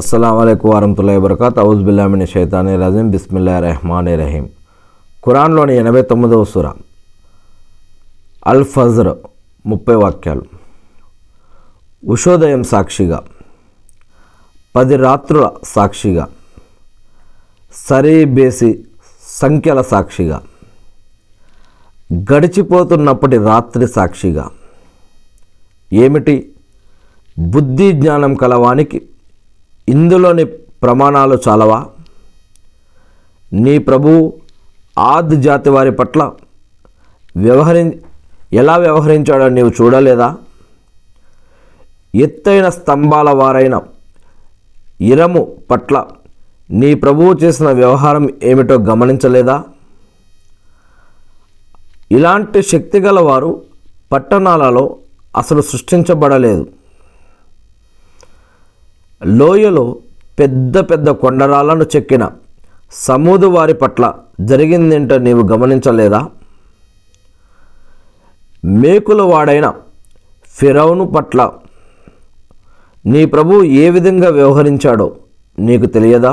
అస్సలం వరహతుల్లా వరకత్ అవుజ్ బిల్లామిని షైతాని రజీం బిస్మిల్లా రెహమాన్ రహీం ఖురాన్లోని ఎనభై తొమ్మిదవ సుర అల్ ఫజర్ ముప్పై వాక్యాలు ఉషోదయం సాక్షిగా పది రాత్రుల సాక్షిగా సరీ బేసి సంఖ్యల సాక్షిగా గడిచిపోతున్నప్పటి రాత్రి సాక్షిగా ఏమిటి బుద్ధి జ్ఞానం కలవానికి ఇందులోని ప్రమాణాలు చాలవా నీ ప్రభు ఆద్ జాతి వారి పట్ల వ్యవహరి ఎలా వ్యవహరించాడో నీవు చూడలేదా ఎత్తైన స్తంభాల వారైన ఇరము పట్ల నీ ప్రభువు చేసిన వ్యవహారం ఏమిటో గమనించలేదా ఇలాంటి శక్తిగల వారు పట్టణాలలో అసలు సృష్టించబడలేదు లోయలో పెద్ద పెద్ద కొండరాలను చెక్కిన సమూదు వారి పట్ల జరిగిందేంటో నీవు గమనించలేదా మేకుల వాడైన ఫిరౌను పట్ల నీ ప్రభు ఏ విధంగా వ్యవహరించాడో నీకు తెలియదా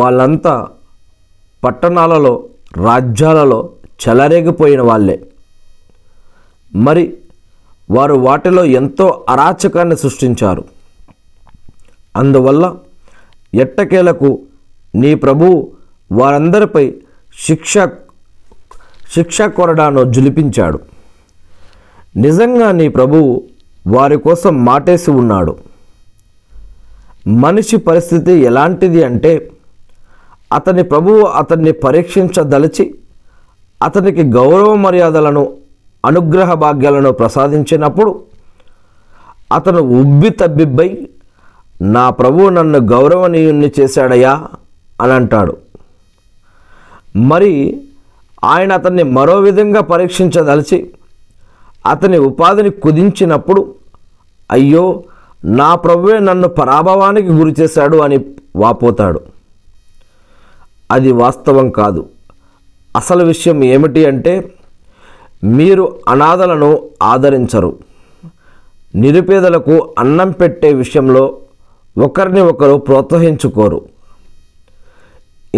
వాళ్ళంతా పట్టణాలలో రాజ్యాలలో చెలరేగిపోయిన వాళ్ళే మరి వారు వాటిలో ఎంతో అరాచకాన్ని సృష్టించారు అందువల్ల ఎట్టకేలకు నీ ప్రభువు వారందరిపై శిక్ష శిక్ష కొరడాను జులిపించాడు నిజంగా నీ ప్రభువు వారి కోసం మాటేసి ఉన్నాడు మనిషి పరిస్థితి ఎలాంటిది అంటే అతని ప్రభువు అతన్ని పరీక్షించదలిచి అతనికి గౌరవ మర్యాదలను అనుగ్రహ భాగ్యాలను ప్రసాదించినప్పుడు అతను ఉబ్బి తబ్బిబ్బై నా ప్రభువు నన్ను గౌరవనీయుణ్ణి చేశాడయా అని అంటాడు మరి ఆయన అతన్ని మరో విధంగా పరీక్షించదలిచి అతని ఉపాధిని కుదించినప్పుడు అయ్యో నా ప్రభువే నన్ను పరాభవానికి గురి చేశాడు అని వాపోతాడు అది వాస్తవం కాదు అసలు విషయం ఏమిటి అంటే మీరు అనాథలను ఆదరించరు నిరుపేదలకు అన్నం పెట్టే విషయంలో ఒకరిని ఒకరు ప్రోత్సహించుకోరు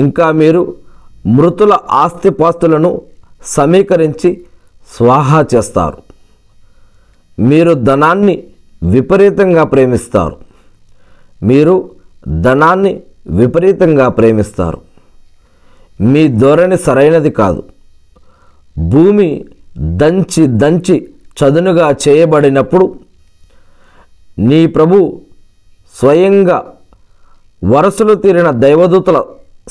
ఇంకా మీరు మృతుల ఆస్తిపాస్తులను సమీకరించి స్వాహా చేస్తారు మీరు ధనాన్ని విపరీతంగా ప్రేమిస్తారు మీరు ధనాన్ని విపరీతంగా ప్రేమిస్తారు మీ ధోరణి సరైనది కాదు భూమి దంచి దంచి చదునుగా చేయబడినప్పుడు నీ ప్రభు స్వయంగా వరసలు తీరిన దైవదూతల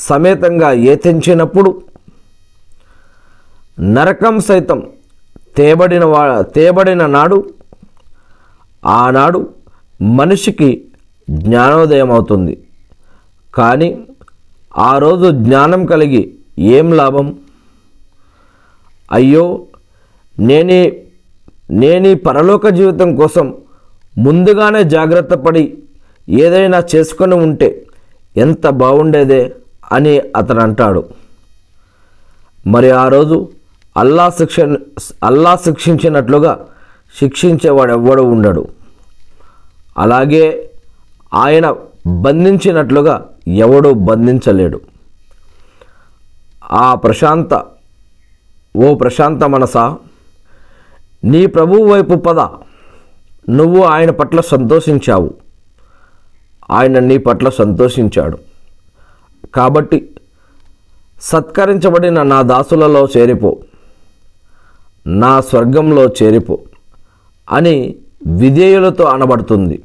సమేతంగా ఏతించినప్పుడు నరకం సైతం తేబడిన వా తేబడిన నాడు ఆనాడు మనిషికి జ్ఞానోదయం అవుతుంది కానీ ఆ రోజు జ్ఞానం కలిగి ఏం లాభం అయ్యో నేనే నేనీ పరలోక జీవితం కోసం ముందుగానే జాగ్రత్త పడి ఏదైనా చేసుకొని ఉంటే ఎంత బాగుండేదే అని అతను అంటాడు మరి ఆ రోజు అల్లా శిక్ష అల్లా శిక్షించినట్లుగా శిక్షించేవాడు ఎవ్వడు ఉండడు అలాగే ఆయన బంధించినట్లుగా ఎవడూ బంధించలేడు ఆ ప్రశాంత ఓ ప్రశాంత మనసా నీ ప్రభువు వైపు పద నువ్వు ఆయన పట్ల సంతోషించావు ఆయన నీ పట్ల సంతోషించాడు కాబట్టి సత్కరించబడిన నా దాసులలో చేరిపో నా స్వర్గంలో చేరిపో అని విధేయులతో అనబడుతుంది